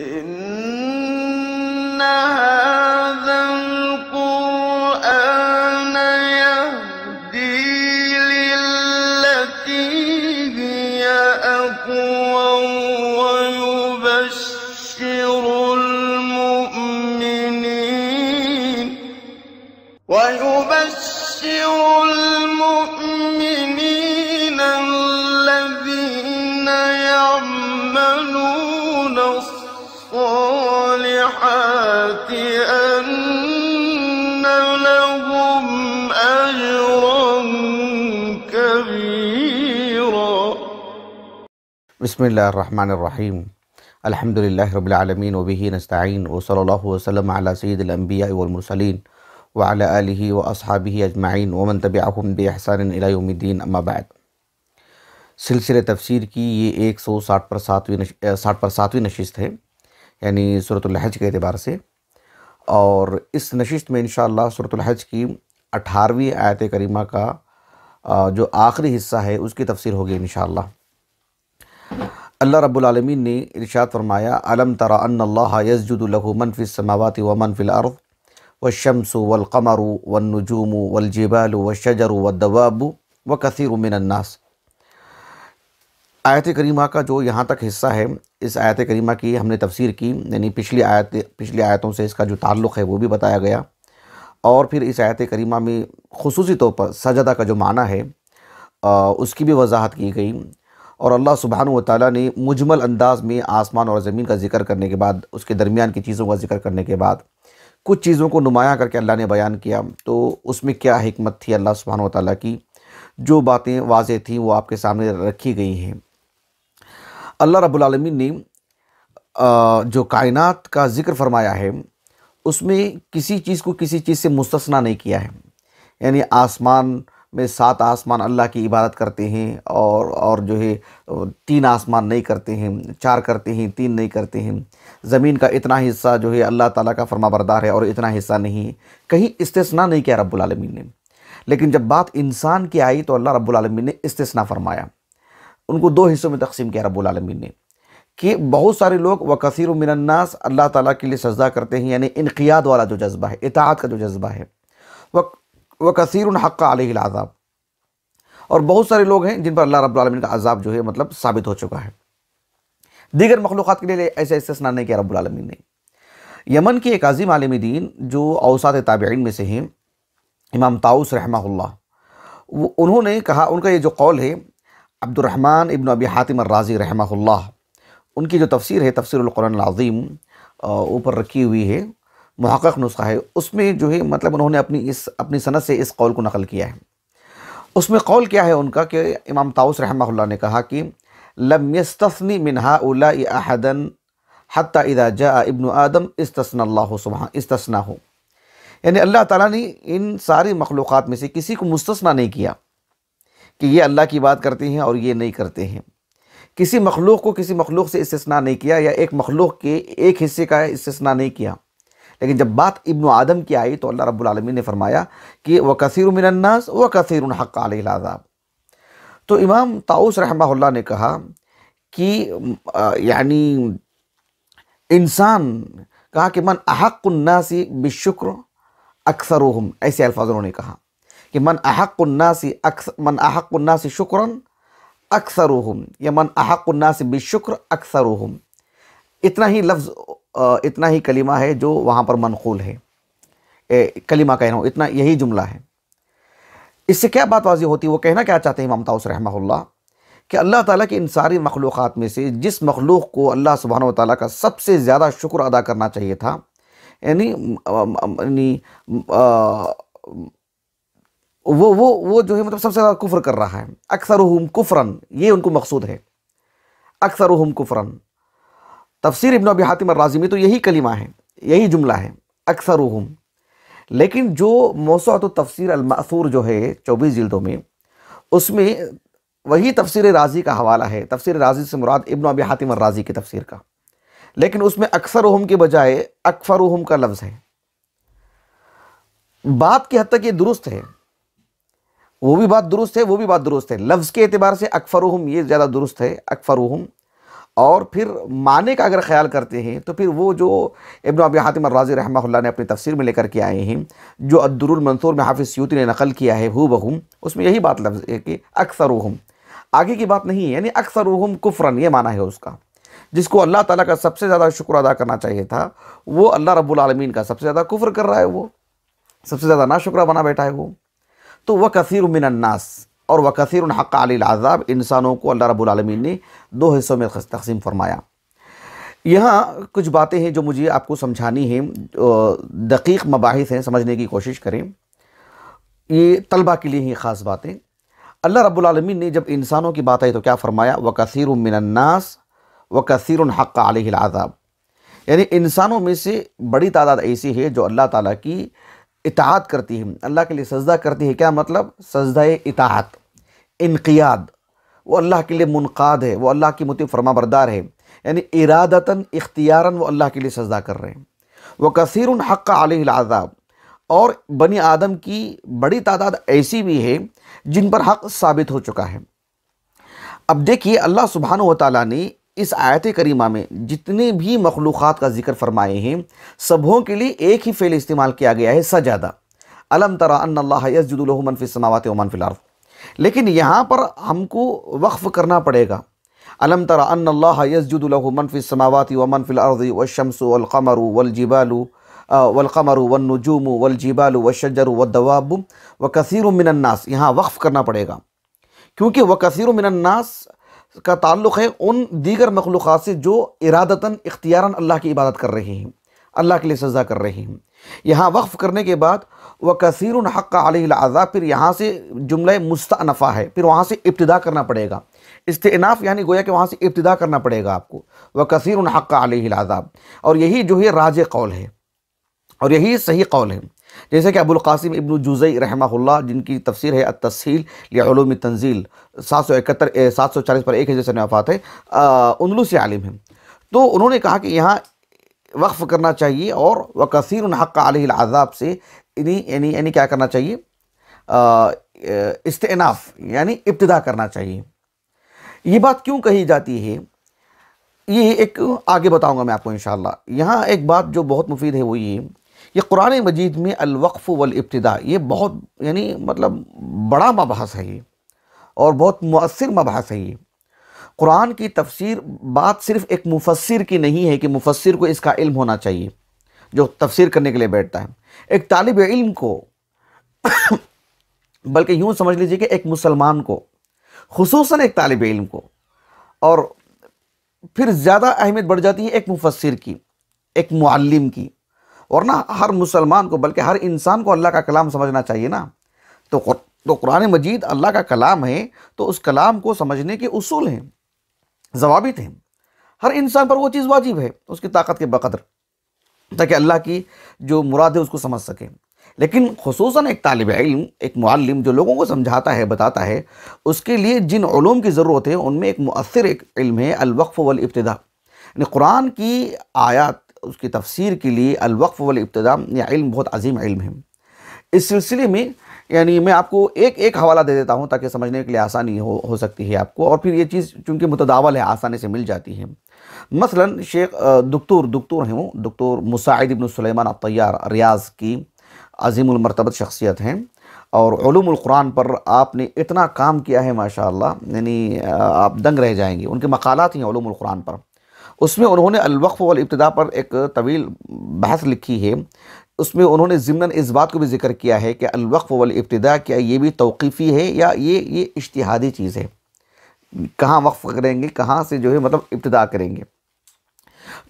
إنها بسم اللہ الرحمن الرحیم الحمد للہ رب و بہی نستعین و صلی اللہ وسلم علی سید الانبیاء والمرسلین و آلہ و اصحابہ اجمعین الی یوم الدین اما بعد سلسل تفسیر کی یہ ایک سو ساٹھ پر ساتویں ساٹھ پر ساتویں نشست ہے یعنی سورة الحج کے اعتبار سے اور اس نشست میں انشاءاللہ سورة صورت الحج کی اٹھارویں آیت کریمہ کا جو آخری حصہ ہے اس کی تفسیر ہوگی انشاءاللہ اللہ رب العالمین نے ارشاد فرمایا علم ترا ان اللہ یسجد له من سماوات و ومن و شمس و القمر و والجبال و والدواب ال شجر الناس آیت و کا جو یہاں تک حصہ ہے اس آیت کریمہ کی ہم نے تفسیر کی یعنی پچھلی آیت پچھلی آیتوں سے اس کا جو تعلق ہے وہ بھی بتایا گیا اور پھر اس آیت کریمہ میں خصوصی طور پر سجدہ کا جو معنی ہے اس کی بھی وضاحت کی گئی اور اللہ سبحانہ و تعالیٰ نے مجمل انداز میں آسمان اور زمین کا ذکر کرنے کے بعد اس کے درمیان کی چیزوں کا ذکر کرنے کے بعد کچھ چیزوں کو نمایاں کر کے اللہ نے بیان کیا تو اس میں کیا حکمت تھی اللہ سبحانہ و تعالیٰ کی جو باتیں واضح تھیں وہ آپ کے سامنے رکھی گئی ہیں اللہ رب العالمین نے جو کائنات کا ذکر فرمایا ہے اس میں کسی چیز کو کسی چیز سے مستثنا نہیں کیا ہے یعنی آسمان میں سات آسمان اللہ کی عبادت کرتے ہیں اور اور جو ہے تین آسمان نہیں کرتے ہیں چار کرتے ہیں تین نہیں کرتے ہیں زمین کا اتنا حصہ جو ہے اللہ تعالیٰ کا فرما بردار ہے اور اتنا حصہ نہیں کہیں استثنا نہیں کیا رب العالمین نے لیکن جب بات انسان کی آئی تو اللہ رب العالمین نے استثنا فرمایا ان کو دو حصوں میں تقسیم کیا رب العالمین نے کہ بہت سارے لوگ و کثیر من الناس اللہ تعالیٰ کے لیے سجدہ کرتے ہیں یعنی انقیاد والا جو جذبہ ہے اطاعت کا جو جذبہ ہے وہ وہ الحق علیہ العذاب اور بہت سارے لوگ ہیں جن پر اللہ رب العالمین کا عذاب جو ہے مطلب ثابت ہو چکا ہے دیگر مخلوقات کے لیے ایسے ایسے نہیں کیا رب العالمین نے یمن کی ایک عظیم عالم دین جو اوسات تابعین میں سے ہیں امام تاؤس رحمہ اللہ وہ انہوں نے کہا ان کا یہ جو قول ہے عبد الرحمن ابن ابی حاتم الرازی رحمہ اللہ ان کی جو تفسیر ہے تفسیر القرآن العظیم اوپر رکھی ہوئی ہے محقق نسخہ ہے اس میں جو ہے مطلب انہوں نے اپنی اس اپنی صنعت سے اس قول کو نقل کیا ہے اس میں قول کیا ہے ان کا کہ امام تاؤس رحمہ اللہ نے کہا کہ لم من منہا احدا حتی اذا جاء ابن آدم استثنا اللہ سبحان استثنى استثنا ہو یعنی اللہ تعالیٰ نے ان ساری مخلوقات میں سے کسی کو مستثنا نہیں کیا کہ یہ اللہ کی بات کرتے ہیں اور یہ نہیں کرتے ہیں کسی مخلوق کو کسی مخلوق سے استثنا نہیں کیا یا ایک مخلوق کے ایک حصے کا استثنا نہیں کیا لیکن جب بات ابن آدم کی آئی تو اللہ رب العالمین نے فرمایا کہ وہ کثیر الناس و کثیر الحق علیہ العذاب تو امام تاؤس رحمہ اللہ نے کہا کہ یعنی انسان کہا کہ من احق الناس بالشکر اکثرهم ایسے الفاظ انہوں نے کہا کہ من احق الناس من احق الناس شکرا شکراً یا من احق الناس بالشکر اکثرهم اتنا ہی لفظ اتنا ہی کلمہ ہے جو وہاں پر منقول ہے کلمہ کہنا اتنا یہی جملہ ہے اس سے کیا بات واضح ہوتی ہے وہ کہنا کیا چاہتے ہیں امام تاؤس رحمہ اللہ کہ اللہ تعالیٰ کی ان ساری مخلوقات میں سے جس مخلوق کو اللہ سبحانہ و تعالیٰ کا سب سے زیادہ شکر ادا کرنا چاہیے تھا یعنی یعنی وہ وہ جو ہے مطلب سب سے زیادہ کفر کر رہا ہے اکثرہم کفرن یہ ان کو مقصود ہے اکثرہم کفرن تفسیر ابن ابی حاتم الرازی میں تو یہی کلمہ ہے یہی جملہ ہے اکثرہم لیکن جو موسعت و تفصیر جو ہے چوبیس جلدوں میں اس میں وہی تفسیر راضی کا حوالہ ہے تفسیر راضی سے مراد ابن ابی حاتم الرازی کی تفسیر کا لیکن اس میں اکثرہم کے بجائے اکفرہم کا لفظ ہے بات کی حد تک یہ درست ہے وہ بھی بات درست ہے وہ بھی بات درست ہے لفظ کے اعتبار سے اکفرہم یہ زیادہ درست ہے اکفرہم اور پھر معنی کا اگر خیال کرتے ہیں تو پھر وہ جو ابن ابی حاتم الرازی رحمہ اللہ نے اپنی تفسیر میں لے کر کے آئے ہیں جو المنصور میں حافظ سیوتی نے نقل کیا ہے ہو بہم اس میں یہی بات لفظ ہے کہ اکثر آگے کی بات نہیں ہے یعنی اکثر کفرن یہ معنی ہے اس کا جس کو اللہ تعالیٰ کا سب سے زیادہ شکر ادا کرنا چاہیے تھا وہ اللہ رب العالمین کا سب سے زیادہ کفر کر رہا ہے وہ سب سے زیادہ ناشکرہ بنا بیٹھا ہے وہ تو وہ کثیر من الناس اور وکثیر الحق علی العذاب انسانوں کو اللہ رب العالمین نے دو حصوں میں تقسیم فرمایا یہاں کچھ باتیں ہیں جو مجھے آپ کو سمجھانی ہیں دقیق مباحث ہیں سمجھنے کی کوشش کریں یہ طلبہ کے لیے ہی خاص باتیں اللہ رب العالمین نے جب انسانوں کی بات آئی تو کیا فرمایا وکثیر من الناس وکثیر الحق علیہ العذاب یعنی انسانوں میں سے بڑی تعداد ایسی ہے جو اللہ تعالیٰ کی اطاعت کرتی ہے اللہ کے لیے سجدہ کرتی ہے کیا مطلب سجدہ اطاعت انقیاد وہ اللہ کے لیے منقاد ہے وہ اللہ کی مطف فرما بردار ہے یعنی ارادتاً اختیاراً وہ اللہ کے لیے سجدہ کر رہے ہیں وہ کثیر عَلَيْهِ الْعَذَابِ اور بنی آدم کی بڑی تعداد ایسی بھی ہے جن پر حق ثابت ہو چکا ہے اب دیکھیے اللہ سبحانہ و تعالیٰ نے اس آیت کریمہ میں جتنے بھی مخلوقات کا ذکر فرمائے ہیں سبھوں کے لیے ایک ہی فعل استعمال کیا گیا ہے سجادہ أَنَّ ترا ان اللہ یزد فِي السَّمَاوَاتِ عمن فی الْعَرْضِ لیکن یہاں پر ہم کو وقف کرنا پڑے گا علم طرا انَََََََََََََ اللّہ یس اللہ منفِ سماواتى و فی العرض و شمس وخمرو ول جالو و الخمرو و نن وجوم و الجبال و و و من الناس یہاں وقف کرنا پڑے گا کیونکہ وہ کثیر و کا تعلق ہے ان دیگر مخلوقات سے جو ارادتاً اختیاراً اللہ کی عبادت کر رہے ہیں اللہ کے لئے سزا کر رہے ہیں یہاں وقف کرنے کے بعد وہ کثیر الحق الْعَذَابِ علیہ پھر یہاں سے جملہ مستعنفہ ہے پھر وہاں سے ابتدا کرنا پڑے گا استعناف یعنی گویا کہ وہاں سے ابتدا کرنا پڑے گا آپ کو وہ کثیر الحق الْعَذَابِ علیہ اور یہی جو ہے راج قول ہے اور یہی صحیح قول ہے جیسے کہ ابو القاسم ابن جوزی رحمہ اللہ جن کی تفسیر ہے التسحیل لعلوم تنزیل سات سو اکتر سات سو چالیس پر ایک ہے جیسے نفات ہے انلو سے عالم ہیں تو انہوں نے کہا کہ یہاں وقف کرنا چاہیے اور وہ کثیر الحق علیہ العذاب سے یعنی یعنی کیا کرنا چاہیے استعناف یعنی ابتدا کرنا چاہیے یہ بات کیوں کہی جاتی ہے یہ ایک آگے بتاؤں گا میں آپ کو انشاءاللہ یہاں ایک بات جو بہت مفید ہے وہ یہ یہ قرآن مجید میں الوقف والابتداء یہ بہت یعنی مطلب بڑا مبحث ہے یہ اور بہت مؤثر مبحث ہے یہ قرآن کی تفسیر بات صرف ایک مفسر کی نہیں ہے کہ مفسر کو اس کا علم ہونا چاہیے جو تفسیر کرنے کے لیے بیٹھتا ہے ایک طالب علم کو بلکہ یوں سمجھ لیجئے کہ ایک مسلمان کو خصوصاً ایک طالب علم کو اور پھر زیادہ اہمیت بڑھ جاتی ہے ایک مفسر کی ایک معلم کی ورنہ ہر مسلمان کو بلکہ ہر انسان کو اللہ کا کلام سمجھنا چاہیے نا تو قرآن مجید اللہ کا کلام ہے تو اس کلام کو سمجھنے کے اصول ہیں ضوابط ہیں ہر انسان پر وہ چیز واجب ہے اس کی طاقت کے بقدر تاکہ اللہ کی جو مراد ہے اس کو سمجھ سکے لیکن خصوصاً ایک طالب علم ایک معلم جو لوگوں کو سمجھاتا ہے بتاتا ہے اس کے لیے جن علوم کی ضرورت ہے ان میں ایک مؤثر ایک علم ہے الوقف والابتداء یعنی قرآن کی آیات اس کی تفسیر کے لیے الوقف والابتداء یہ علم بہت عظیم علم ہے اس سلسلے میں یعنی میں آپ کو ایک ایک حوالہ دے دیتا ہوں تاکہ سمجھنے کے لیے آسانی ہو ہو سکتی ہے آپ کو اور پھر یہ چیز چونکہ متداول ہے آسانی سے مل جاتی ہے مثلا شیخ دکتور دکتور ہیں وہ دکتور مساعد ابن سلیمان الطیار ریاض کی عظیم المرتبت شخصیت ہیں اور علوم القرآن پر آپ نے اتنا کام کیا ہے ماشاءاللہ یعنی آپ دنگ رہ جائیں گے ان کے مقالات ہیں علوم القرآن پر اس میں انہوں نے الوقف والابتدا پر ایک طویل بحث لکھی ہے اس میں انہوں نے ضمن اس بات کو بھی ذکر کیا ہے کہ الوقف والابتداء کیا یہ بھی توقیفی ہے یا یہ یہ اشتہادی چیز ہے کہاں وقف کریں گے کہاں سے جو ہے مطلب ابتدا کریں گے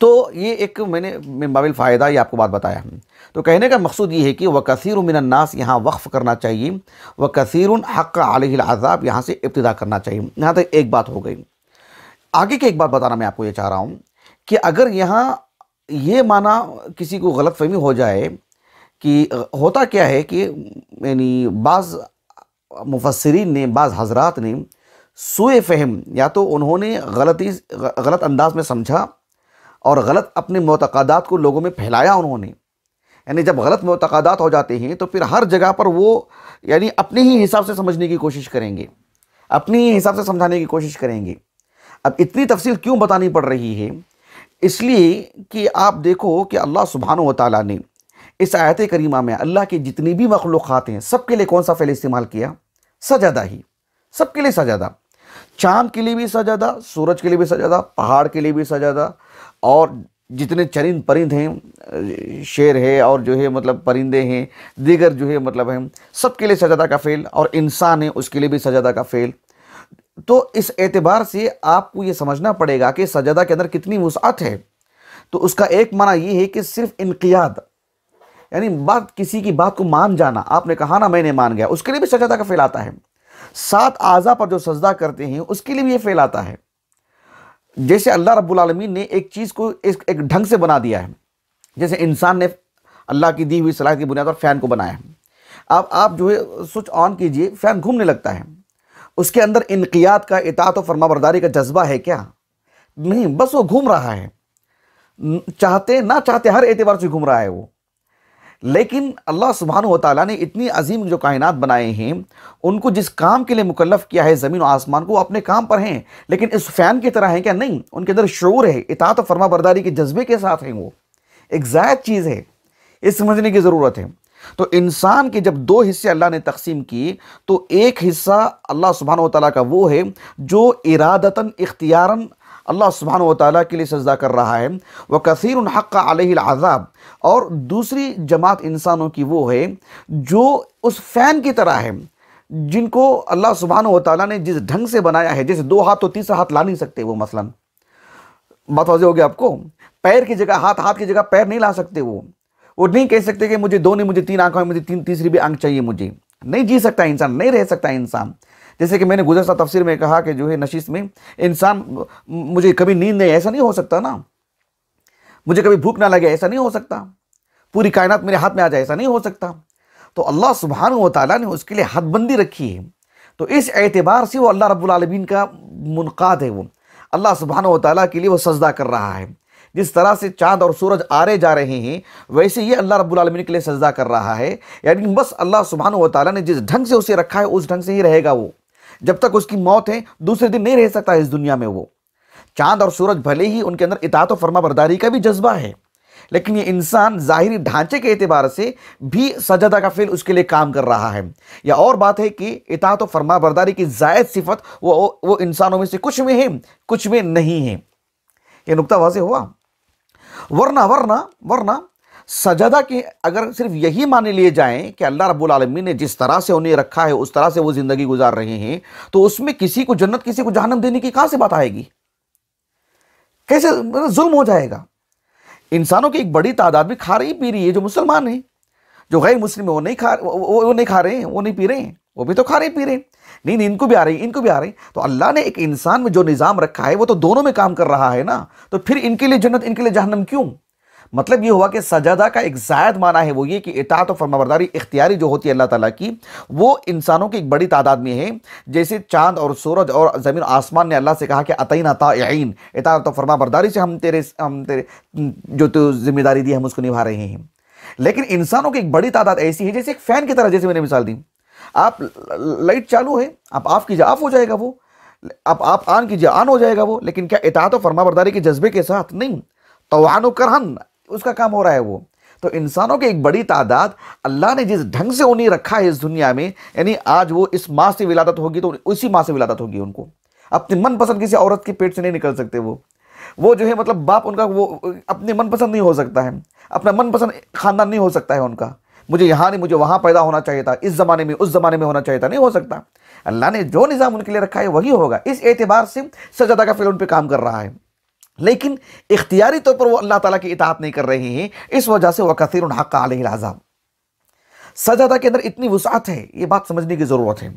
تو یہ ایک میں نے بابل فائدہ یہ آپ کو بات بتایا ہے تو کہنے کا مقصود یہ ہے کہ وہ کثیر الناس یہاں وقف کرنا چاہیے وہ کثیر الحق علیہ یہاں سے ابتدا کرنا چاہیے یہاں تک ایک بات ہو گئی آگے کی ایک بات بتانا میں آپ کو یہ چاہ رہا ہوں کہ اگر یہاں یہ معنی کسی کو غلط فہمی ہو جائے کہ ہوتا کیا ہے کہ یعنی بعض مفسرین نے بعض حضرات نے سوئے فہم یا تو انہوں نے غلطی غلط انداز میں سمجھا اور غلط اپنے معتقادات کو لوگوں میں پھیلایا انہوں نے یعنی جب غلط معتقادات ہو جاتے ہیں تو پھر ہر جگہ پر وہ یعنی اپنے ہی حساب سے سمجھنے کی کوشش کریں گے اپنے ہی حساب سے سمجھانے کی کوشش کریں گے اب اتنی تفصیل کیوں بتانی پڑ رہی ہے اس لیے کہ آپ دیکھو کہ اللہ سبحانہ و تعالیٰ نے اس آیت کریمہ میں اللہ کے جتنی بھی مخلوقات ہیں سب کے لیے کون سا فعل استعمال کیا سجادہ ہی سب کے لیے سجادہ چاند کے لیے بھی سجادہ سورج کے لیے بھی سجادہ پہاڑ کے لیے بھی سجادہ اور جتنے چرند پرند ہیں شیر ہے اور جو ہے مطلب پرندے ہیں دیگر جو ہے مطلب ہیں سب کے لیے سجادہ کا فعل اور انسان ہے اس کے لیے بھی سجادہ کا فعل تو اس اعتبار سے آپ کو یہ سمجھنا پڑے گا کہ سجدہ کے اندر کتنی وسعت ہے تو اس کا ایک معنی یہ ہے کہ صرف انقیاد یعنی بات کسی کی بات کو مان جانا آپ نے کہا نا میں نے مان گیا اس کے لیے بھی سجدہ کا فعل آتا ہے سات اعضا پر جو سجدہ کرتے ہیں اس کے لیے بھی یہ فعل آتا ہے جیسے اللہ رب العالمین نے ایک چیز کو ایک ڈھنگ سے بنا دیا ہے جیسے انسان نے اللہ کی دی ہوئی صلاحیت کی بنیاد اور فین کو بنایا ہے اب آپ جو ہے سوئچ آن کیجئے فین گھومنے لگتا ہے اس کے اندر انقیات کا اطاعت و فرما برداری کا جذبہ ہے کیا نہیں بس وہ گھوم رہا ہے چاہتے نہ چاہتے ہر اعتبار سے گھوم رہا ہے وہ لیکن اللہ سبحانہ و تعالیٰ نے اتنی عظیم جو کائنات بنائے ہیں ان کو جس کام کے لیے مکلف کیا ہے زمین و آسمان کو وہ اپنے کام پر ہیں لیکن اس فین کی طرح ہیں کیا نہیں ان کے اندر شعور ہے اطاعت و فرما برداری کے جذبے کے ساتھ ہیں وہ ایک زائد چیز ہے یہ سمجھنے کی ضرورت ہے تو انسان کے جب دو حصے اللہ نے تقسیم کی تو ایک حصہ اللہ سبحانہ و تعالیٰ کا وہ ہے جو ارادتاً اختیاراً اللہ سبحانہ و تعالیٰ کے لیے سجدہ کر رہا ہے وہ کثیر عَلَيْهِ علیہ اور دوسری جماعت انسانوں کی وہ ہے جو اس فین کی طرح ہے جن کو اللہ سبحانہ و تعالیٰ نے جس ڈھنگ سے بنایا ہے جیسے دو ہاتھ تو تیسرا ہاتھ لا نہیں سکتے وہ مثلاً بات واضح ہو گیا آپ کو پیر کی جگہ ہاتھ ہاتھ کی جگہ پیر نہیں لا سکتے وہ وہ نہیں کہہ سکتے کہ مجھے دو نہیں مجھے تین آنکھوں میں مجھے تین تیسری بھی آنکھ چاہیے مجھے نہیں جی سکتا انسان نہیں رہ سکتا انسان جیسے کہ میں نے گزشتہ تفسیر میں کہا کہ جو ہے نشیس میں انسان مجھے کبھی نیند نہیں ایسا نہیں ہو سکتا نا مجھے کبھی بھوک نہ لگے ایسا نہیں ہو سکتا پوری کائنات میرے ہاتھ میں آ جائے ایسا نہیں ہو سکتا تو اللہ سبحانہ و تعالیٰ نے اس کے لیے حد بندی رکھی ہے تو اس اعتبار سے وہ اللہ رب العالمین کا منقاد ہے وہ اللہ سبحانہ و تعالیٰ کے لیے وہ سجدہ کر رہا ہے جس طرح سے چاند اور سورج آرے جا رہے ہیں ویسے یہ اللہ رب العالمین کے لیے سجدہ کر رہا ہے یعنی بس اللہ سبحانہ وتعالی تعالیٰ نے جس ڈھنگ سے اسے رکھا ہے اس ڈھنگ سے ہی رہے گا وہ جب تک اس کی موت ہے دوسرے دن نہیں رہ سکتا ہے اس دنیا میں وہ چاند اور سورج بھلے ہی ان کے اندر اطاعت و فرما برداری کا بھی جذبہ ہے لیکن یہ انسان ظاہری ڈھانچے کے اعتبار سے بھی سجدہ کا فعل اس کے لیے کام کر رہا ہے یا اور بات ہے کہ اطاعت و فرما برداری کی زائد صفت وہ وہ انسانوں میں سے کچھ میں ہے کچھ میں نہیں ہے یہ نقطہ واضح ہوا ورنہ ورنہ ورنہ سجدہ کی اگر صرف یہی مانے لیے جائیں کہ اللہ رب العالمین نے جس طرح سے انہیں رکھا ہے اس طرح سے وہ زندگی گزار رہے ہیں تو اس میں کسی کو جنت کسی کو جہنم دینے کی کہاں سے بات آئے گی کیسے ظلم ہو جائے گا انسانوں کی ایک بڑی تعداد بھی کھا رہی پی رہی ہے جو مسلمان ہیں جو غیر مسلم ہیں وہ نہیں کھا وہ نہیں کھا رہے ہیں وہ نہیں پی رہے ہیں وہ بھی تو کھا رہے پی رہے ہیں نیند ان کو بھی آ رہی ہے ان کو بھی آ رہی تو اللہ نے ایک انسان میں جو نظام رکھا ہے وہ تو دونوں میں کام کر رہا ہے نا تو پھر ان کے لیے جنت ان کے لیے جہنم کیوں مطلب یہ ہوا کہ سجادہ کا ایک زائد معنی ہے وہ یہ کہ اطاعت و فرما برداری اختیاری جو ہوتی ہے اللہ تعالیٰ کی وہ انسانوں کی ایک بڑی تعداد میں ہے جیسے چاند اور سورج اور زمین آسمان نے اللہ سے کہا کہ عطین عطا اطاعت و فرما برداری سے ہم تیرے ہم تیرے جو تو ذمہ داری دی ہم اس کو نبھا رہے ہیں لیکن انسانوں کی ایک بڑی تعداد ایسی ہے جیسے ایک فین کی طرح جیسے میں نے مثال دی آپ لائٹ چالو ہے آپ آف کیجیے آف ہو جائے گا وہ آپ آپ آن کیجیے آن ہو جائے گا وہ لیکن کیا اطاعت و فرما برداری کے جذبے کے ساتھ نہیں توان و کرہن اس کا کام ہو رہا ہے وہ تو انسانوں کی ایک بڑی تعداد اللہ نے جس ڈھنگ سے انہیں رکھا ہے اس دنیا میں یعنی آج وہ اس ماہ سے ولادت ہوگی تو اسی ماہ سے ولادت ہوگی ان کو اپنی من پسند کسی عورت کے پیٹ سے نہیں نکل سکتے وہ وہ جو ہے مطلب باپ ان کا وہ اپنی من پسند نہیں ہو سکتا ہے اپنا من پسند خاندان نہیں ہو سکتا ہے ان کا مجھے یہاں نہیں مجھے وہاں پیدا ہونا چاہیے تھا اس زمانے میں اس زمانے میں ہونا چاہیے تھا نہیں ہو سکتا اللہ نے جو نظام ان کے لیے رکھا ہے وہی ہوگا اس اعتبار سے سجدہ کا فعل ان پہ کام کر رہا ہے لیکن اختیاری طور پر وہ اللہ تعالیٰ کی اطاعت نہیں کر رہے ہیں اس وجہ سے وہ کثیر الحق علیہ اعظم سجدہ کے اندر اتنی وسعت ہے یہ بات سمجھنے کی ضرورت ہے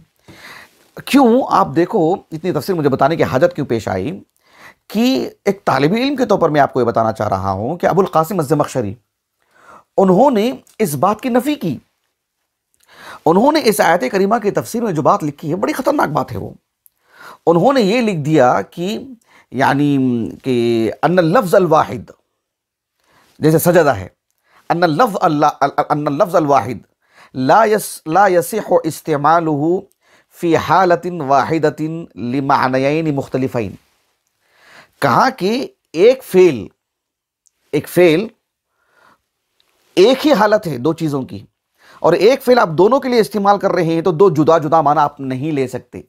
کیوں آپ دیکھو اتنی تفسیر مجھے بتانے کی حاجت کیوں پیش آئی کہ ایک طالب علم کے طور پر میں آپ کو یہ بتانا چاہ رہا ہوں کہ ابو القاسم مزمخشری انہوں نے اس بات کی نفی کی انہوں نے اس آیت کریمہ کے تفسیر میں جو بات لکھی ہے بڑی خطرناک بات ہے وہ انہوں نے یہ لکھ دیا کہ یعنی کہ ان اللفظ الواحد جیسے سجدہ ہے ان اللفظ الواحد لا یس لا یس و فی حالت واحدت لمعنیین مختلفین کہا کہ ایک فعل ایک فعل ایک ہی حالت ہے دو چیزوں کی اور ایک فعل آپ دونوں کے لیے استعمال کر رہے ہیں تو دو جدا جدا معنی آپ نہیں لے سکتے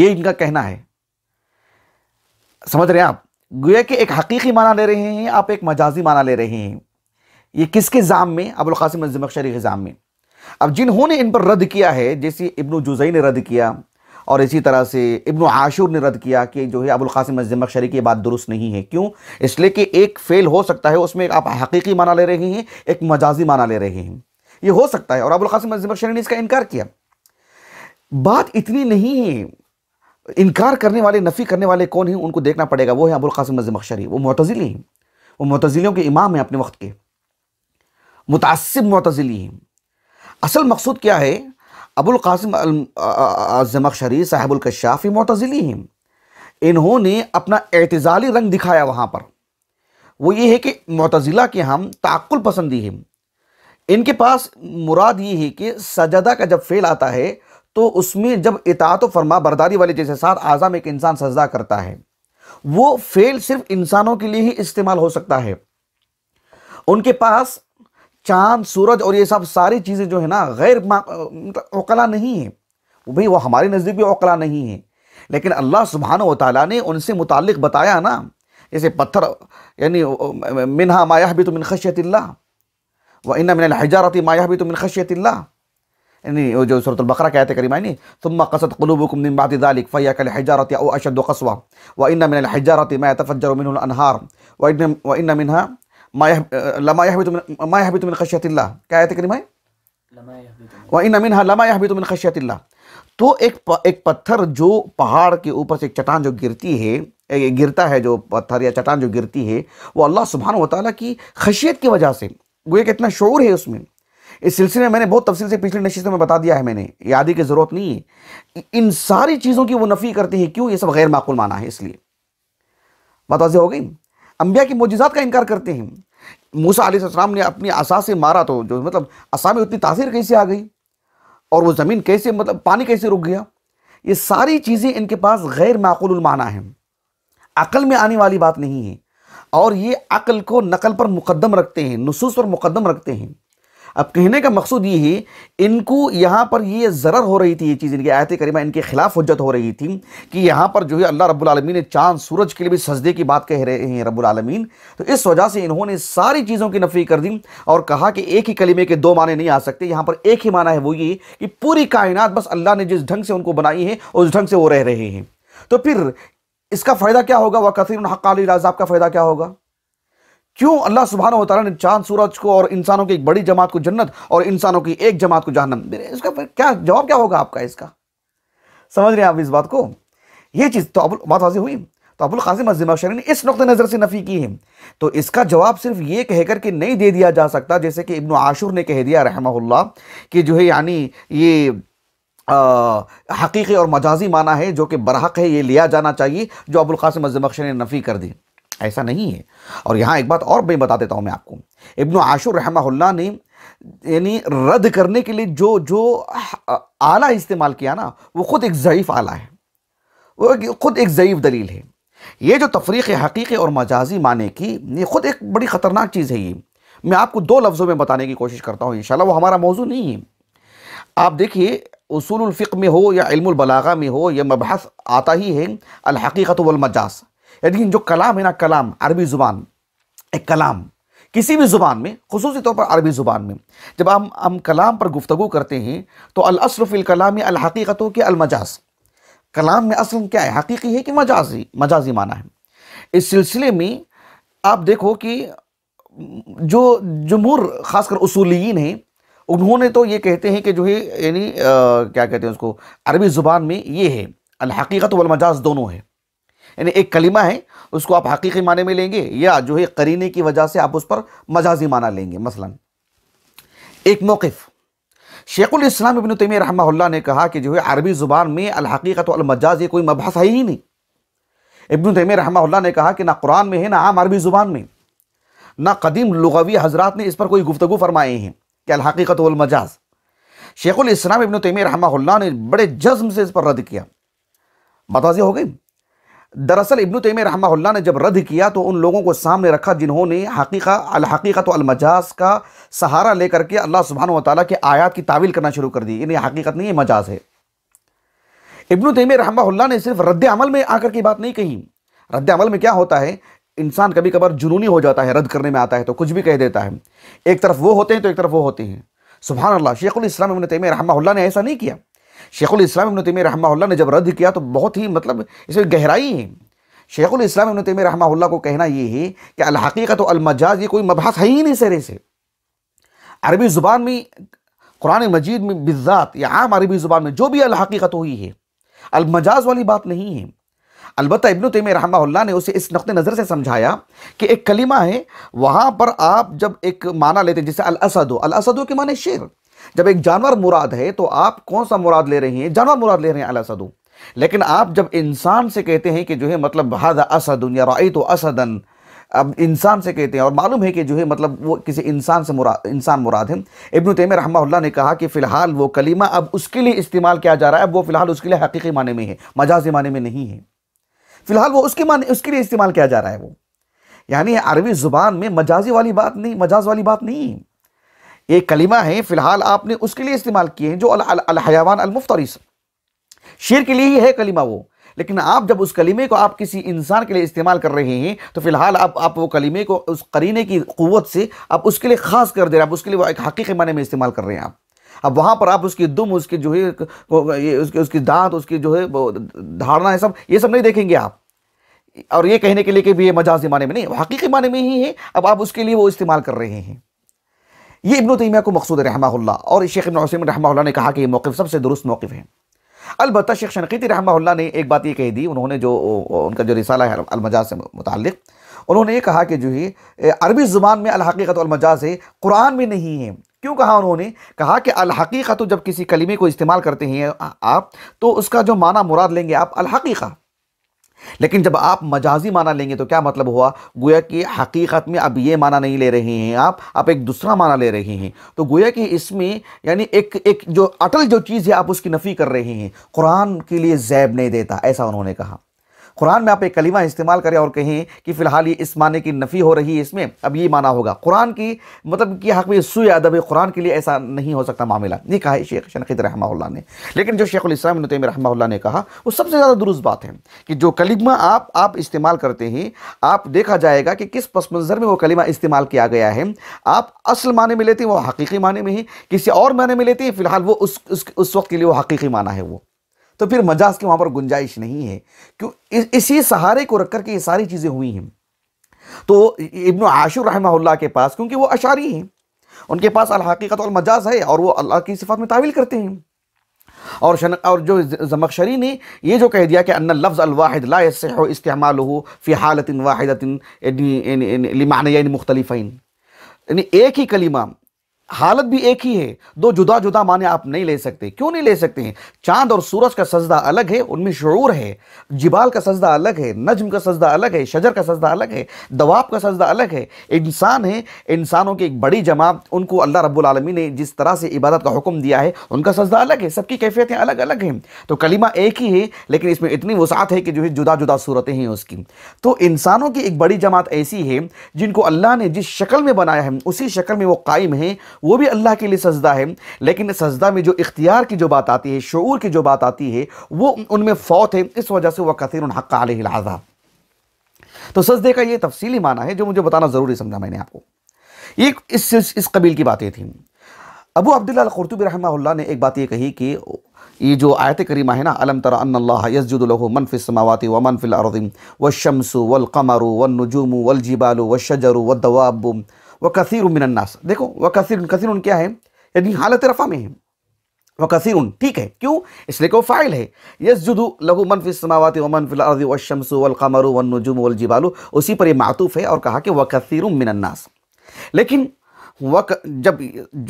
یہ ان کا کہنا ہے سمجھ رہے ہیں آپ گویا کہ ایک حقیقی معنی لے رہے ہیں آپ ایک مجازی معنی لے رہے ہیں یہ کس کے زام میں ابو القاسم الزمخشری کے زام میں اب جنہوں نے ان پر رد کیا ہے جیسے ابن جزئی نے رد کیا اور اسی طرح سے ابن عاشور نے رد کیا کہ جو ہے ابو القاسم اخشری کی یہ بات درست نہیں ہے کیوں اس لیے کہ ایک فیل ہو سکتا ہے اس میں آپ حقیقی معنی لے رہے ہیں ایک مجازی معنی لے رہے ہیں یہ ہو سکتا ہے اور ابو القاسم مسجم شریک نے اس کا انکار کیا بات اتنی نہیں ہے انکار کرنے والے نفی کرنے والے کون ہیں ان کو دیکھنا پڑے گا وہ ہے ابو القاسم الزمخشری وہ معتزلی ہیں وہ معتزلیوں کے امام ہیں اپنے وقت کے متعصب معتزلی ہیں اصل مقصود کیا ہے ابو القاسم الزمخشری صاحب الکشافی معتزلی ہیں انہوں نے اپنا اعتزالی رنگ دکھایا وہاں پر وہ یہ ہے کہ معتزلہ کے ہم تعقل پسندی ہیں ان کے پاس مراد یہ ہے کہ سجدہ کا جب فیل آتا ہے تو اس میں جب اطاعت و فرما برداری والے جیسے ساتھ اعظم ایک انسان سجدہ کرتا ہے وہ فیل صرف انسانوں کے لیے ہی استعمال ہو سکتا ہے ان کے پاس چاند سورج اور یہ سب ساری چیزیں جو ہے نا غیر عقلہ نہیں ہیں بھئی وہ ہمارے نزدیک بھی عقلہ نہیں ہیں لیکن اللہ سبحانہ وتعالی نے ان سے متعلق بتایا نا جیسے پتھر یعنی منہا ما يهبط من خشیت اللہ وَإِنَّ مِنَ الْحِجَارَةِ مَا يهبط مِنْ خَشْيَةِ اللَّهِ یعنی جو سورة البقرہ کی آیت کریمہ ہے ثُمَّ قست قُلُوبُكُمْ مِنْ بَعْدِ ذَلِكَ فَيَّكَ الْحِجَارَةِ اَوْ أَشَدُ قَسْوَةِ وَإِنَّ مِنَ الْحِجَارَةِ مَا يَتَفَجَّرُ مِنْهُ الْأَنْهَارِ وَإِنَّ مِنْهَا لما لما من خشیت اللہ کیا آیت ہے وَإِنَّ مِنْهَا لَمَا يَحْبِتُ مِنْ خَشْيَتِ اللَّهِ تو ایک پتھر جو پہاڑ کے اوپر سے ایک چٹان جو گرتی ہے گرتا ہے جو پتھر یا چٹان جو گرتی ہے وہ اللہ سبحانہ و تعالیٰ کی خشیت کی وجہ سے وہ ایک اتنا شعور ہے اس میں اس سلسلے میں میں نے بہت تفصیل سے پچھلی نشستوں میں بتا دیا ہے میں نے یادی کی ضرورت نہیں ہے ان ساری چیزوں کی وہ نفی کرتے ہیں کیوں یہ سب غیر معقول معنی ہے اس لیے بات واضح ہو گئی انبیاء کی معجزات کا انکار کرتے ہیں موسیٰ علیہ السلام نے اپنی عصا سے مارا تو جو مطلب عصا میں اتنی تاثیر کیسے آ گئی اور وہ زمین کیسے مطلب پانی کیسے رک گیا یہ ساری چیزیں ان کے پاس غیر معقول المعنی ہیں عقل میں آنے والی بات نہیں ہے اور یہ عقل کو نقل پر مقدم رکھتے ہیں نصوص پر مقدم رکھتے ہیں اب کہنے کا مقصود یہ ہے ان کو یہاں پر یہ ضرر ہو رہی تھی یہ چیز ان کی آیت کریمہ ان کے خلاف حجت ہو رہی تھی کہ یہاں پر جو ہے اللہ رب العالمین نے چاند سورج کے لیے بھی سجدے کی بات کہہ رہے ہیں رب العالمین تو اس وجہ سے انہوں نے ساری چیزوں کی نفی کر دی اور کہا کہ ایک ہی کلمے کے دو معنی نہیں آ سکتے یہاں پر ایک ہی معنی ہے وہ یہ کہ پوری کائنات بس اللہ نے جس ڈھنگ سے ان کو بنائی ہے اس ڈھنگ سے وہ رہ رہے ہیں تو پھر اس کا فائدہ کیا ہوگا وقت حقالق کا فائدہ کیا ہوگا کیوں اللہ سبحانہ متعارٰ نے چاند سورج کو اور انسانوں کی ایک بڑی جماعت کو جنت اور انسانوں کی ایک جماعت کو رہے ہیں اس کا کیا جواب کیا ہوگا آپ کا اس کا سمجھ رہے ہیں آپ اس بات کو یہ چیز تو ابو بات واضح ہوئی تو ابو القاسم مسجم شریف نے اس نقطہ نظر سے نفی کی ہے تو اس کا جواب صرف یہ کہہ کر کہ نہیں دے دیا جا سکتا جیسے کہ ابن عاشر نے کہہ دیا رحمہ اللہ کہ جو ہے یعنی یہ حقیقی اور مجازی معنی ہے جو کہ برحق ہے یہ لیا جانا چاہیے جو ابوالخاسم مسجد شریف نے نفی کر دی ایسا نہیں ہے اور یہاں ایک بات اور میں بتا دیتا ہوں میں آپ کو ابن عاشور رحمہ اللہ نے یعنی رد کرنے کے لیے جو جو آلہ استعمال کیا نا وہ خود ایک ضعیف آلہ ہے وہ خود ایک ضعیف دلیل ہے یہ جو تفریق حقیقی اور مجازی معنی کی یہ خود ایک بڑی خطرناک چیز ہے یہ میں آپ کو دو لفظوں میں بتانے کی کوشش کرتا ہوں انشاءاللہ وہ ہمارا موضوع نہیں ہے آپ دیکھیے اصول الفقہ میں ہو یا علم البلاغہ میں ہو یہ مبحث آتا ہی ہے الحقیقت والمجاز یعنی لیکن جو کلام ہے نا کلام عربی زبان ایک کلام کسی بھی زبان میں خصوصی طور پر عربی زبان میں جب ہم کلام پر گفتگو کرتے ہیں تو الاصل فی الکلام الحقیقت الحقیقتوں کے المجاز کلام میں اصل کیا ہے حقیقی ہے کہ مجازی مجازی معنی ہے اس سلسلے میں آپ دیکھو کہ جو جمہور خاص کر اصولین ہیں انہوں نے تو یہ کہتے ہیں کہ جو ہے یعنی کیا کہتے ہیں اس کو عربی زبان میں یہ ہے الحقیقت والمجاز دونوں ہے یعنی ایک کلمہ ہے اس کو آپ حقیقی معنی میں لیں گے یا جو ہے قرینے کی وجہ سے آپ اس پر مجازی معنی لیں گے مثلا ایک موقف شیخ الاسلام ابن تیمی رحمہ اللہ نے کہا کہ جو ہے عربی زبان میں الحقیقت و المجاز یہ کوئی ہے ہی نہیں ابن تیمی رحمہ اللہ نے کہا کہ نہ قرآن میں ہے نہ عام عربی زبان میں نہ قدیم لغوی حضرات نے اس پر کوئی گفتگو فرمائے ہیں کہ الحقیقت و المجاز شیخ الاسلام ابن تیمی رحمہ اللہ نے بڑے جزم سے اس پر رد کیا متوازی ہو گئی دراصل ابن تیمی رحمہ اللہ نے جب رد کیا تو ان لوگوں کو سامنے رکھا جنہوں نے حقیقہ الحقیقت و المجاز کا سہارا لے کر کے اللہ سبحانہ و تعالیٰ کے آیات کی تعویل کرنا شروع کر دی یعنی حقیقت نہیں ہے مجاز ہے ابن تیمی رحمہ اللہ نے صرف رد عمل میں آ کر کی بات نہیں کہی رد عمل میں کیا ہوتا ہے انسان کبھی کبھار جنونی ہو جاتا ہے رد کرنے میں آتا ہے تو کچھ بھی کہہ دیتا ہے ایک طرف وہ ہوتے ہیں تو ایک طرف وہ ہوتے ہیں سبحان اللہ شیخ الاسلام ابن تیمی رحمہ اللہ نے ایسا نہیں کیا شیخ الاسلام ابن تیمی رحمہ اللہ نے جب رد کیا تو بہت ہی مطلب اس میں گہرائی ہے شیخ الاسلام ابن تیمی رحمہ اللہ کو کہنا یہ ہے کہ الحقیقت و المجاز یہ کوئی مبحث ہے ہی نہیں سرے سے عربی زبان میں قرآن مجید میں بذات یا عام عربی زبان میں جو بھی الحقیقت ہوئی ہے المجاز والی بات نہیں ہے البتہ ابن تیمی رحمہ اللہ نے اسے اس نقطے نظر سے سمجھایا کہ ایک کلمہ ہے وہاں پر آپ جب ایک معنی لیتے جیسے جسے الاسدو الاسدو کے معنی شیر جب ایک جانور مراد ہے تو آپ کون سا مراد لے رہی ہیں جانور مراد لے رہے ہیں اعلیٰ صدو لیکن آپ جب انسان سے کہتے ہیں کہ جو ہے مطلب بحاد اسد یا رعیت و اسدن اب انسان سے کہتے ہیں اور معلوم ہے کہ جو ہے مطلب وہ کسی انسان سے مراد انسان مراد ہے ابنطم رحمہ اللہ نے کہا کہ فی الحال وہ کلیمہ اب اس کے لیے استعمال کیا جا رہا ہے اب وہ فی الحال اس کے لیے حقیقی معنی میں ہے مجازی معنی میں نہیں ہے فی الحال وہ اس کے معنی اس کے لیے استعمال کیا جا رہا ہے وہ یعنی عربی زبان میں مجازی والی بات نہیں مجاز والی بات نہیں ہے یہ کلمہ ہے فی الحال آپ نے اس کے لیے استعمال کیے ہیں جو الحیوان المفتریس شیر کے لیے ہی ہے کلمہ وہ لیکن آپ جب اس کلمے کو آپ کسی انسان کے لیے استعمال کر رہے ہیں تو فی الحال آپ آپ وہ کلمے کو اس قرینے کی قوت سے آپ اس کے لیے خاص کر دے رہے ہیں آپ اس کے لیے وہ ایک حقیقی معنی میں استعمال کر رہے ہیں آپ اب وہاں پر آپ اس کی دم اس کے جو ہے اس کے اس کی دانت اس کی جو ہے وہ ہے سب یہ سب نہیں دیکھیں گے آپ اور یہ کہنے کے لیے کہ بھی یہ مجازی معنی میں نہیں حقیقی معنی میں ہی ہے اب آپ اس کے لیے وہ استعمال کر رہے ہیں یہ ابن تیمیہ کو مقصود رحمہ اللہ اور شیخ ابن حسین رحمہ اللہ نے کہا کہ یہ موقف سب سے درست موقف ہے البتہ شیخ شنقیتی رحمہ اللہ نے ایک بات یہ کہہ دی انہوں نے جو ان کا جو رسالہ ہے المجاز سے متعلق انہوں نے یہ کہا کہ جو ہی عربی زبان میں الحقیقت المجاز ہے قرآن میں نہیں ہے کیوں کہا انہوں نے کہا کہ الحقیقت تو جب کسی کلمے کو استعمال کرتے ہیں آپ تو اس کا جو معنی مراد لیں گے آپ الحقیقت لیکن جب آپ مجازی معنی لیں گے تو کیا مطلب ہوا گویا کہ حقیقت میں اب یہ معنی نہیں لے رہے ہیں آپ آپ ایک دوسرا معنی لے رہے ہیں تو گویا کہ اس میں یعنی ایک ایک جو اٹل جو چیز ہے آپ اس کی نفی کر رہے ہیں قرآن کے لیے زیب نہیں دیتا ایسا انہوں نے کہا قرآن میں آپ ایک کلمہ استعمال کریں اور کہیں کہ فی الحال یہ اس معنی کی نفی ہو رہی ہے اس میں اب یہ معنی ہوگا قرآن کی مطلب کہ حق میں سوئے ادب قرآن کے لیے ایسا نہیں ہو سکتا معاملہ نہیں کہا ہے شیخ شنقید رحمہ اللہ نے لیکن جو شیخ الاسلام ابن نتیم رحمہ اللہ نے کہا وہ سب سے زیادہ درست بات ہے کہ جو کلمہ آپ آپ استعمال کرتے ہیں آپ دیکھا جائے گا کہ کس پس منظر میں وہ کلمہ استعمال کیا گیا ہے آپ اصل معنی میں لیتے ہیں وہ حقیقی معنی میں ہی کسی اور معنی میں لیتے ہیں فی الحال وہ اس اس وقت کے لیے وہ حقیقی معنی ہے وہ تو پھر مجاز کے وہاں پر گنجائش نہیں ہے کیوں اسی سہارے کو رکھ کر کے یہ ساری چیزیں ہوئی ہیں تو ابن عاشر رحمہ اللہ کے پاس کیونکہ وہ اشاری ہیں ان کے پاس الحقیقت المجاز ہے اور وہ اللہ کی صفات میں تعویل کرتے ہیں اور جو زمخشری نے یہ جو کہہ دیا کہ ان لفظ الواحد لا یصح حالت ہو لمعنیین مختلفین یعنی ایک ہی کلمہ حالت بھی ایک ہی ہے دو جدا جدا معنی آپ نہیں لے سکتے کیوں نہیں لے سکتے ہیں چاند اور سورج کا سجدہ الگ ہے ان میں شعور ہے جبال کا سجدہ الگ ہے نجم کا سجدہ الگ ہے شجر کا سجدہ الگ ہے دواب کا سجدہ الگ ہے انسان ہے انسانوں کی ایک بڑی جماعت ان کو اللہ رب العالمین نے جس طرح سے عبادت کا حکم دیا ہے ان کا سجدہ الگ ہے سب کی کیفیتیں الگ الگ ہیں تو کلمہ ایک ہی ہے لیکن اس میں اتنی وسعت ہے کہ جو ہے جدا جدا صورتیں ہیں اس کی تو انسانوں کی ایک بڑی جماعت ایسی ہے جن کو اللہ نے جس شکل میں بنایا ہے اسی شکل میں وہ قائم ہیں وہ بھی اللہ کے لیے سجدہ ہے لیکن سجدہ میں جو اختیار کی جو بات آتی ہے شعور کی جو بات آتی ہے وہ ان میں فوت ہے اس وجہ سے وہ کثیر الحق علیہ العذاب تو سجدے کا یہ تفصیلی معنی ہے جو مجھے بتانا ضروری سمجھا میں نے آپ کو یہ اس قبیل کی باتیں تھیں ابو عبداللہ القرطبی رحمہ اللہ نے ایک بات یہ کہی کہ یہ جو آیت کریمہ ہے نا علم تر ان اللہ یسجد له من فی السماوات و من فی الارض والشمس والقمر والنجوم والجبال والشجر والدواب مِنَ النَّاسَ دیکھو و قصیر انکثیر کیا ہے یعنی حالت رفع میں ہے وہ ٹھیک ہے کیوں اس لیے کہ وہ فائل ہے یس جدو لغو فِي السَّمَاوَاتِ ومن فِي الْأَرْضِ وَالشَّمْسُ وَالْقَمَرُ جم وَالْجِبَالُ اسی پر یہ معطوف ہے اور کہا کہ و کثیر النَّاسَ لیکن جب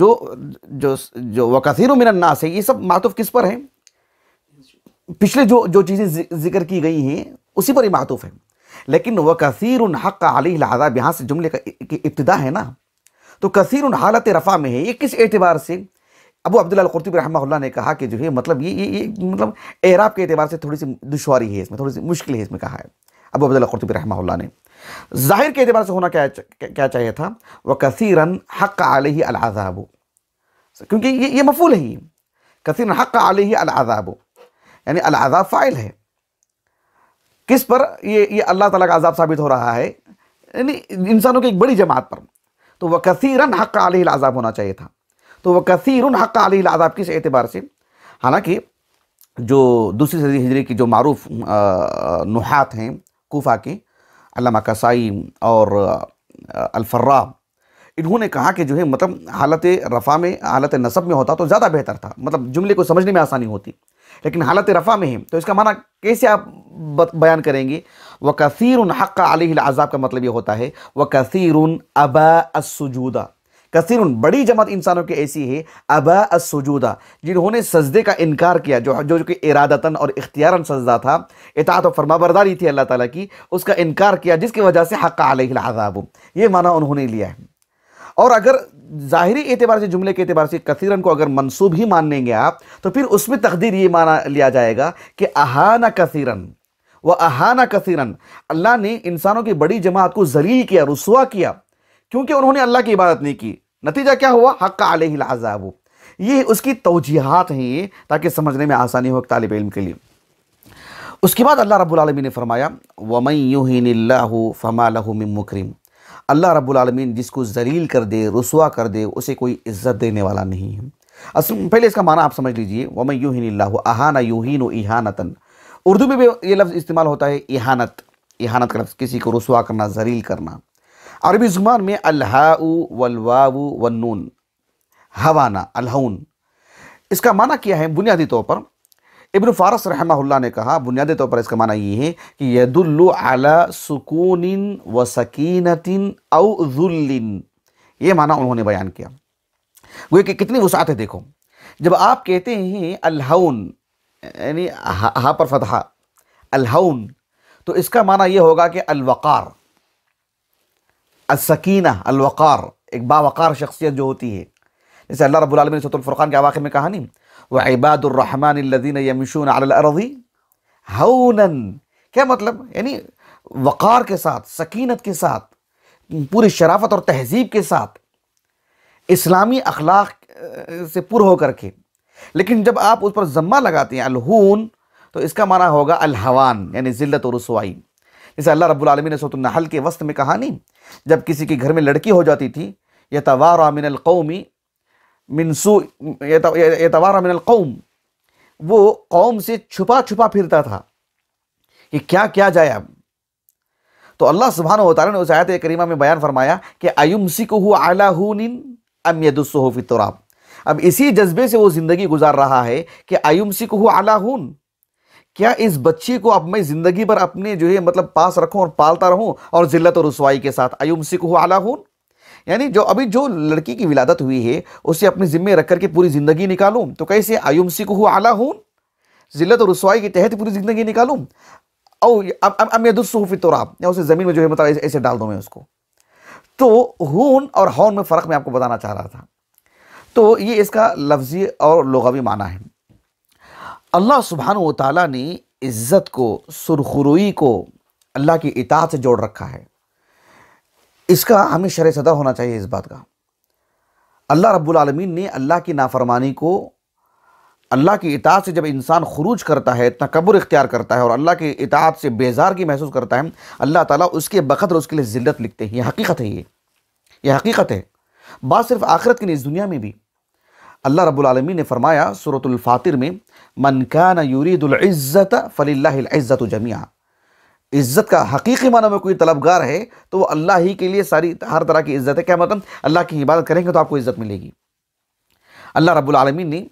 جو و مِنَ النَّاسَ ہے یہ سب معطوف کس پر ہیں پچھلے جو جو چیزیں ذکر کی گئی ہیں اسی پر یہ معطوف ہے لیکن وہ کثیر الحق علیہ العذاب یہاں سے جملے کا ابتدا ہے نا تو کثیر حالت رفع میں ہے یہ کس اعتبار سے ابو عبداللہ القرطبی رحمہ اللہ نے کہا کہ جو ہے مطلب یہ یہ مطلب اعراب کے اعتبار سے تھوڑی سی دشواری ہے اس میں تھوڑی سی مشکل ہے اس میں کہا ہے ابو عبداللہ القرطبی رحمہ اللہ نے ظاہر کے اعتبار سے ہونا کیا چاہیے تھا وہ کثیرن حق علیہ العذاب کیونکہ یہ یہ مفول ہے یہ کثیر حق علیہ العذاب یعنی العذاب فائل ہے کس پر یہ یہ اللہ تعالیٰ کا عذاب ثابت ہو رہا ہے یعنی انسانوں کی ایک بڑی جماعت پر تو وہ کثیرن حق علیہ العذاب ہونا چاہیے تھا تو وہ کثیر حق علیہ العذاب کس اعتبار سے حالانکہ جو دوسری صدی ہجری کی جو معروف نحات ہیں کوفہ کے علامہ کسائی اور الفرا انہوں نے کہا کہ جو ہے مطلب حالت رفع میں حالت نصب میں ہوتا تو زیادہ بہتر تھا مطلب جملے کو سمجھنے میں آسانی ہوتی لیکن حالت رفع میں ہیں تو اس کا معنی کیسے آپ بیان کریں گے وَكَثِيرٌ حَقَّ عَلَيْهِ الْعَذَابِ کا مطلب یہ ہوتا ہے وَكَثِيرٌ کثیر السُّجُودَ ابا کثیر بڑی جماعت انسانوں کی ایسی ہے ابا السجودہ جنہوں نے سجدے کا انکار کیا جو جو کہ ارادتاً اور اختیاراً سجدہ تھا اطاعت و فرما برداری تھی اللہ تعالیٰ کی اس کا انکار کیا جس کی وجہ سے حق علیہ العذاب یہ معنی انہوں نے لیا ہے اور اگر ظاہری اعتبار سے جملے کے اعتبار سے کثیرن کو اگر منصوب ہی ماننے گے آپ تو پھر اس میں تقدیر یہ مانا لیا جائے گا کہ اہانہ کثیرن و اہانہ کثیرن اللہ نے انسانوں کی بڑی جماعت کو ذلیل کیا رسوا کیا کیونکہ انہوں نے اللہ کی عبادت نہیں کی نتیجہ کیا ہوا حق علیہ العذاب یہ اس کی توجیحات ہیں یہ تاکہ سمجھنے میں آسانی ہو طالب علم کے لیے اس کے بعد اللہ رب العالمین نے فرمایا اللَّهُ فَمَا لَهُ مِن مُكْرِم اللہ رب العالمین جس کو زلیل کر دے رسوا کر دے اسے کوئی عزت دینے والا نہیں ہے پہلے اس کا معنی آپ سمجھ لیجئے وَمَنْ يُوْهِنِ اللَّهُ اَحَانَ يُوْهِنُ اِحَانَةً اردو میں بھی یہ لفظ استعمال ہوتا ہے احانت احانت کا لفظ کسی کو رسوا زلیل کرنا عربی زمان زبان الہاؤ والواو والنون ہوانا الہون اس کا معنی کیا ہے بنیادی طور پر ابن فارس رحمہ اللہ نے کہا بنیادی طور پر اس کا معنی یہ ہے کہ علی سکون و سکینت او ذل یہ معنی انہوں نے بیان کیا گوئے کہ کتنی وسعت ہے دیکھو جب آپ کہتے ہیں الہون یعنی ہا پر فتحہ الہون تو اس کا معنی یہ ہوگا کہ الوقار السکینہ الوقار ایک باوقار شخصیت جو ہوتی ہے جیسے اللہ رب العالمین نے ست الفرقان کے آواخر میں کہا نہیں وعباد الرحمن الذين यमीशून अल अरदी हौनन क्या मतलब यानी वक़ार के साथ सकीनत के साथ पूरी शराफत और तहजीब के साथ इस्लामी अखलाक से पुर होकर के लेकिन जब आप उस पर ज़म्मा लगाते हैं अलहून तो इसका माना होगा अलहवान यानी ज़िल्त और रसवाई जैसे अल्लाह रब्बुल आलमीन ने सूतनहल के वस्त में कहा नहीं जब किसी के घर में लड़की हो जाती थी यह तवार मिनल कौमी منسو یتوارا من القوم وہ قوم سے چھپا چھپا پھرتا تھا کہ کیا کیا جائے اب تو اللہ سبحانہ و تعالیٰ آیت کریمہ میں بیان فرمایا کہ ایم سکھ ہو اعلیٰ ام یدسو فی التراب اب اسی جذبے سے وہ زندگی گزار رہا ہے کہ ایم سکھ اعلیٰ کیا اس بچی کو اب میں زندگی پر اپنے جو ہے مطلب پاس رکھوں اور پالتا رہوں اور ذلت و رسوائی کے ساتھ ایم سکھ اعلیٰ یعنی جو ابھی جو لڑکی کی ولادت ہوئی ہے اسے اپنے ذمے رکھ کر کے پوری زندگی نکالوں تو کیسے آیوم سکھ ہو اعلیٰ ہوں ذلت اور رسوائی کے تحت پوری زندگی نکالوں او ام الصحفی طور آپ یا اسے زمین میں جو ہے مطلب ایسے ڈال دوں میں اس کو تو ہون اور ہون میں فرق میں آپ کو بتانا چاہ رہا تھا تو یہ اس کا لفظی اور لغوی معنی ہے اللہ سبحانہ و تعالیٰ نے عزت کو سرخروئی کو اللہ کی اطاعت سے جوڑ رکھا ہے اس کا ہمیں شرع صدر ہونا چاہیے اس بات کا اللہ رب العالمین نے اللہ کی نافرمانی کو اللہ کی اطاعت سے جب انسان خروج کرتا ہے تکبر اختیار کرتا ہے اور اللہ کی اطاعت سے بیزار کی محسوس کرتا ہے اللہ تعالیٰ اس کے بقدر اس کے لیے ذلت لکھتے ہیں یہ حقیقت ہے یہ یہ حقیقت ہے بات صرف آخرت کی نہیں اس دنیا میں بھی اللہ رب العالمین نے فرمایا صورت الفاطر میں من کان یرید العزت فللہ العزت جمعہ عزت کا حقیقی معنی میں کوئی طلبگار ہے تو وہ اللہ ہی کے لیے ساری ہر طرح کی عزت ہے کیا مطلب اللہ کی عبادت کریں گے تو آپ کو عزت ملے گی اللہ رب العالمین نے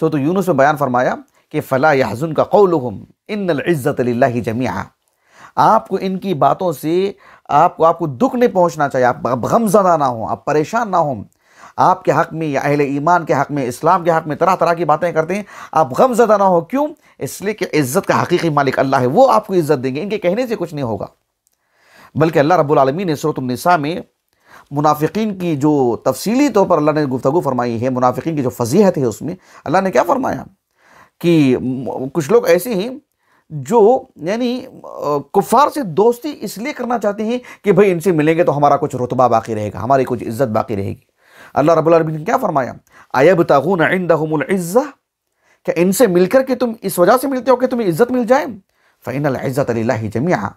سورت یونس میں بیان فرمایا کہ فلا یحزن کا قولہم ان العزت للہ جمع آپ کو ان کی باتوں سے آپ کو آپ کو دکھ نہیں پہنچنا چاہیے آپ غمزدہ نہ ہوں آپ پریشان نہ ہوں آپ کے حق میں یا اہل ایمان کے حق میں اسلام کے حق میں طرح طرح کی باتیں کرتے ہیں آپ غم زدہ نہ ہو کیوں اس لیے کہ عزت کا حقیقی مالک اللہ ہے وہ آپ کو عزت دیں گے ان کے کہنے سے کچھ نہیں ہوگا بلکہ اللہ رب العالمین نے صورت النساء میں منافقین کی جو تفصیلی طور پر اللہ نے گفتگو فرمائی ہے منافقین کی جو فضیحت ہے اس میں اللہ نے کیا فرمایا کہ کچھ لوگ ایسے ہیں جو یعنی کفار سے دوستی اس لیے کرنا چاہتے ہیں کہ بھئی ان سے ملیں گے تو ہمارا کچھ رتبہ باقی رہے گا ہماری کچھ عزت باقی رہے گی अल्लाह रब्बुल आलमीन ने क्या फरमाया अयब तागून इंदहुमुल इज्जा क्या इनसे मिलकर के तुम इस वजह से मिलते हो कि तुम्हें इज्जत मिल जाए फ़ैन इज़्ज़त ही जमिया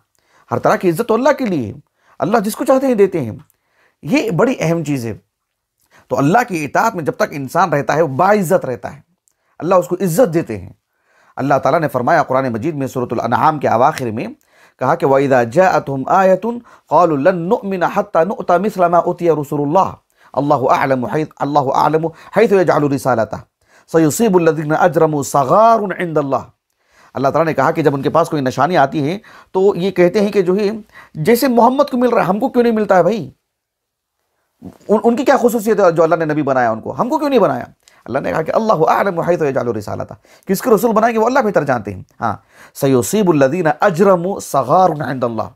हर तरह की इज़्ज़त अल्लाह के लिए अल्लाह जिसको चाहते हैं देते हैं ये बड़ी अहम चीज़ है तो अल्लाह की इतात में जब तक इंसान रहता है वो बाइज़्ज़त रहता है अल्लाह उसको इज़्ज़त देते हैं अल्लाह ताला ने फरमाया कुरान मजीद में सूरतुल्अनआम के अवाखिर में कहा कि वाइदा जतम आयतन कौलन मिन हत्ता मिसलमा उतिया रसूलुल्लाह اللہ اعلم حیث اللہ اعلم حیث یجعل رسالتہ سیصیب الذین اجرموا صغار اجرم اللہ اللہ تعالیٰ نے کہا کہ جب ان کے پاس کوئی نشانی آتی ہے تو یہ کہتے ہیں کہ جو ہے جیسے محمد کو مل رہا ہے ہم کو کیوں نہیں ملتا ہے بھائی ان کی کیا خصوصیت ہے جو اللہ نے نبی بنایا ان کو ہم کو کیوں نہیں بنایا اللہ نے کہا کہ اللہ اعلم حیث یجعل رسالتہ کس کے رسول بنائیں گے وہ اللہ بہتر جانتے ہیں ہاں سیصیب الذین اجرموا اجرم عند اللہ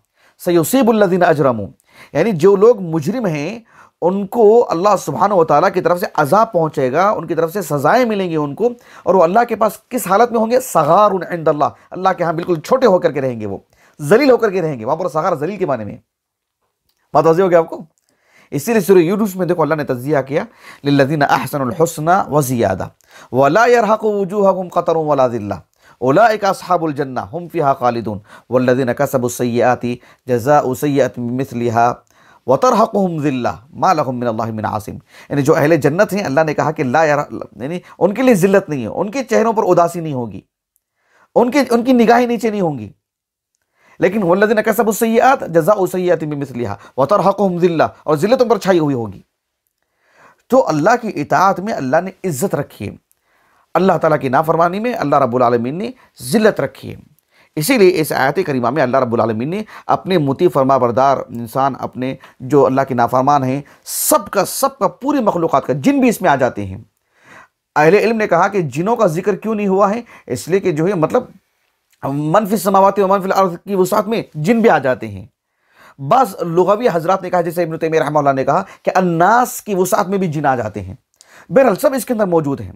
سیصیب الذین اجرموا اجرم یعنی جو لوگ مجرم ہیں ان کو اللہ سبحانہ و تعالیٰ کی طرف سے عذاب پہنچے گا ان کی طرف سے سزائیں ملیں گی ان کو اور وہ اللہ کے پاس کس حالت میں ہوں گے صغار عند اللہ اللہ کے ہاں بالکل چھوٹے ہو کر کے رہیں گے وہ ذلیل ہو کر کے رہیں گے وہاں پر صغار زلیل کے معنی میں بات واضح ہو گیا آپ کو اسی لیے سورہ یونس میں دیکھو اللہ نے تجزیہ کیا للذین احسن الحسن وضی ادا ولاح وجوحم قطر ولاد اللہ اولا ایک صحاب الجنّا خالدون و لدین کسب ال سیاتی جزا وطر ذِلَّةِ مَا لَهُمْ مِنَ اللَّهِ مِنْ عاصم یعنی جو اہل جنت ہیں اللہ نے کہا کہ لا یار یعنی ان کے لیے ذلت نہیں ہے ان کے چہروں پر اداسی نہیں ہوگی ان کی ان کی نیچے نہیں ہوں گی لیکن وَالَّذِنَ كَسَبُ السَّيِّئَاتِ جَزَاءُ سَيِّئَاتِ جزا سیات لحا و حقم ذیل اور ذلتوں پر چھائی ہوئی ہوگی تو اللہ کی اطاعت میں اللہ نے عزت رکھی ہے اللہ تعالیٰ کی نافرمانی میں اللہ رب العالمین نے ذلت رکھی ہے اسی لیے اس آیت کریمہ میں اللہ رب العالمین نے اپنے متی فرما بردار انسان اپنے جو اللہ کے نافرمان ہیں سب کا سب کا پوری مخلوقات کا جن بھی اس میں آ جاتے ہیں اہل علم نے کہا کہ جنوں کا ذکر کیوں نہیں ہوا ہے اس لیے کہ جو ہے مطلب منفی سماوات و منفی الارض کی وسعت میں جن بھی آ جاتے ہیں بعض لغوی حضرات نے کہا جیسے ابن تیمی رحمہ اللہ نے کہا کہ الناس کی وسعت میں بھی جن آ جاتے ہیں بہرحال سب اس کے اندر موجود ہیں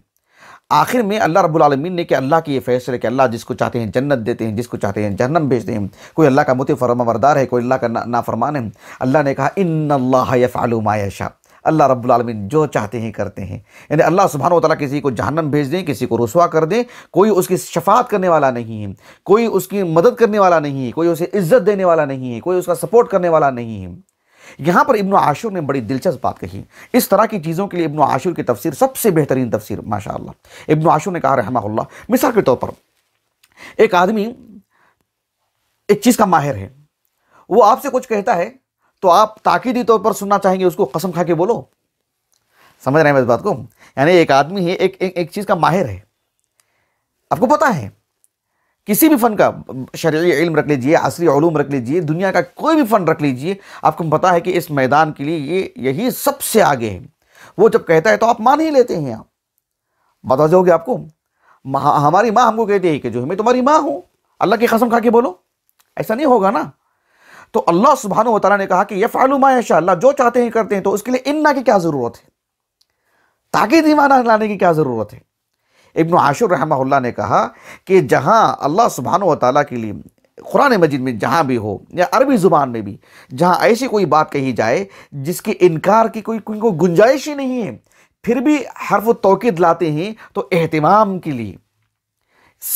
آخر میں اللہ رب العالمین نے کہ اللہ کے یہ ہے کہ اللہ جس کو چاہتے ہیں جنت دیتے ہیں جس کو چاہتے ہیں جہنم بھیجتے ہیں کوئی اللہ کا مطف فرما وردار ہے کوئی اللہ کا نافرمان ہے اللہ نے کہا ان اللہ ما یشا اللہ رب العالمین جو چاہتے ہیں کرتے ہیں یعنی اللہ سبحانہ و تعالیٰ کسی کو جہنم بھیج دیں کسی کو رسوا کر دیں کوئی اس کی شفاعت کرنے والا نہیں ہے کوئی اس کی مدد کرنے والا نہیں ہے کوئی اسے عزت دینے والا نہیں ہے کوئی اس کا سپورٹ کرنے والا نہیں ہے یہاں پر ابن عاشور نے بڑی دلچسپ بات کہی اس طرح کی چیزوں کے لیے ابن عاشور کی تفسیر سب سے بہترین تفسیر ماشاءاللہ ابن عاشور نے کہا رحمہ اللہ مثال کے طور پر ایک آدمی ایک چیز کا ماہر ہے وہ آپ سے کچھ کہتا ہے تو آپ تاکیدی طور پر سننا چاہیں گے اس کو قسم کھا کے بولو سمجھ رہے ہیں اس بات کو یعنی ایک آدمی ہے ایک چیز کا ماہر ہے آپ کو پتہ ہے کسی بھی فن کا شرعی علم رکھ لیجئے عصری علوم رکھ لیجئے دنیا کا کوئی بھی فن رکھ لیجئے آپ کو پتا ہے کہ اس میدان کے لیے یہ یہی سب سے آگے ہے وہ جب کہتا ہے تو آپ مان ہی لیتے ہیں آپ بتا گے آپ کو ہماری ماں ہم کو کہتی ہے کہ جو میں تمہاری ماں ہوں اللہ کی قسم کھا کے بولو ایسا نہیں ہوگا نا تو اللہ سبحانہ و تعالیٰ نے کہا کہ یہ ما یشاء اللہ جو چاہتے ہیں کرتے ہیں تو اس کے لیے انہ کی کیا ضرورت ہے تاکہ دیوانہ لانے کی کیا ضرورت ہے ابن عاشر رحمہ اللہ نے کہا کہ جہاں اللہ سبحانہ و تعالیٰ کے لیے قرآن مجید میں جہاں بھی ہو یا عربی زبان میں بھی جہاں ایسی کوئی بات کہی جائے جس کے انکار کی کوئی کوئی گنجائش ہی نہیں ہے پھر بھی حرف و توقید لاتے ہیں تو اہتمام کے لیے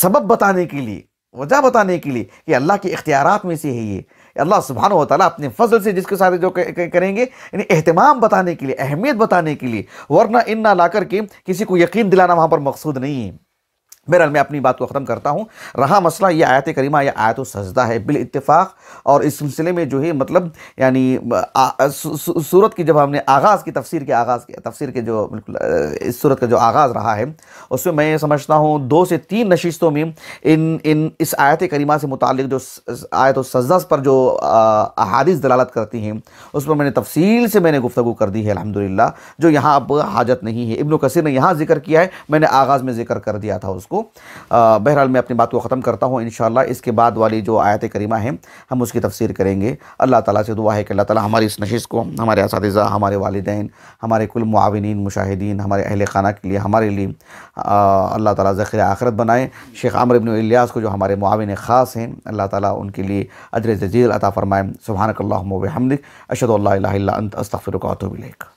سبب بتانے کے لیے وجہ بتانے کے لیے کہ اللہ کے اختیارات میں سے ہے یہ اللہ سبحانہ و تعالیٰ اپنے فضل سے جس کے ساتھ جو کریں گے یعنی اہتمام بتانے کے لیے اہمیت بتانے کے لیے ورنہ ان نہ لا کر کے کسی کو یقین دلانا وہاں پر مقصود نہیں ہے بہرحال میں اپنی بات کو ختم کرتا ہوں رہا مسئلہ یہ آیت کریمہ یا آیت سجدہ ہے بالاتفاق اور اس سلسلے میں جو ہے مطلب یعنی صورت کی جب ہم نے آغاز کی تفسیر کے آغاز کی تفسیر کے جو اس صورت کا جو آغاز رہا ہے اس میں میں سمجھتا ہوں دو سے تین نشستوں میں ان ان اس آیت کریمہ سے متعلق جو آیت سجدہ پر جو حادث دلالت کرتی ہیں اس پر میں نے تفصیل سے میں نے گفتگو کر دی ہے الحمدللہ جو یہاں اب حاجت نہیں ہے ابن کثیر نے یہاں ذکر کیا ہے میں نے آغاز میں ذکر کر دیا تھا اس کو کو بہرحال میں اپنی بات کو ختم کرتا ہوں انشاءاللہ اس کے بعد والی جو آیت کریمہ ہیں ہم اس کی تفسیر کریں گے اللہ تعالیٰ سے دعا ہے کہ اللہ تعالیٰ ہماری اس نشست کو ہمارے اساتذہ ہمارے والدین ہمارے کل معاونین مشاہدین ہمارے اہل خانہ کے لیے ہمارے لیے اللہ تعالیٰ ذخیر آخرت بنائیں شیخ عامر ابن الیاس کو جو ہمارے معاون خاص ہیں اللہ تعالیٰ ان کے لیے سبحانک اللہم و بحمدک سبھانک اللہ الا انت اللہ و اتوب الیک